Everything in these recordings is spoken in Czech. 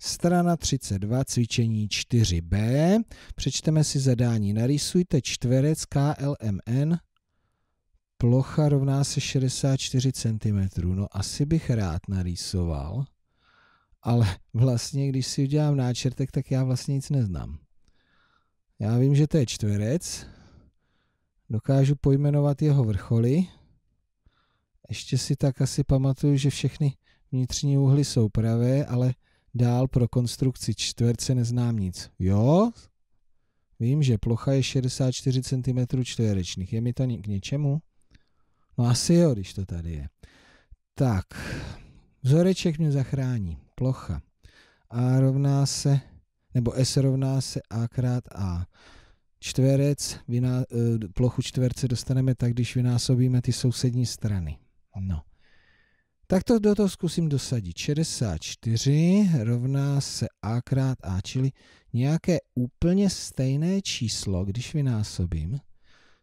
Strana 32, cvičení 4b. Přečteme si zadání. Narysujte čtverec KLMN. Plocha rovná se 64 cm. No asi bych rád narýsoval, ale vlastně, když si udělám náčrtek, tak já vlastně nic neznám. Já vím, že to je čtverec. Dokážu pojmenovat jeho vrcholy. Ještě si tak asi pamatuju, že všechny vnitřní úhly jsou pravé, ale Dál pro konstrukci čtverce neznám nic. Jo? Vím, že plocha je 64 cm čtverečných. Je mi to k něčemu? No asi jo, když to tady je. Tak, vzoreček mě zachrání. Plocha. A rovná se, nebo S rovná se A krát A. Čtverec, vyná, eh, plochu čtverce dostaneme tak, když vynásobíme ty sousední strany. No. Tak to do toho zkusím dosadit. 64 rovná se a krát a, čili nějaké úplně stejné číslo, když vynásobím,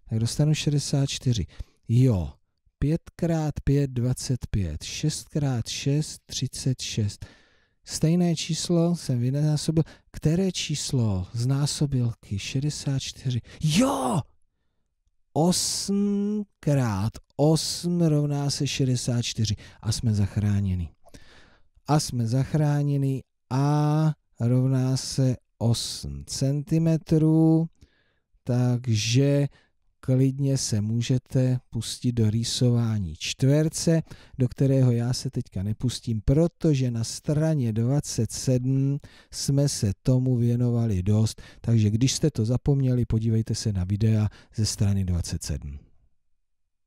tak dostanu 64. Jo, 5 krát 5, 25, 6 krát 6, 36. Stejné číslo jsem vynásobil. Které číslo z násobilky? 64. Jo! 8 krát 8 rovná se 64 a jsme zachráněni. A jsme zachráněni a rovná se 8 cm, takže klidně se můžete pustit do rýsování čtverce, do kterého já se teďka nepustím, protože na straně 27 jsme se tomu věnovali dost, takže když jste to zapomněli, podívejte se na videa ze strany 27.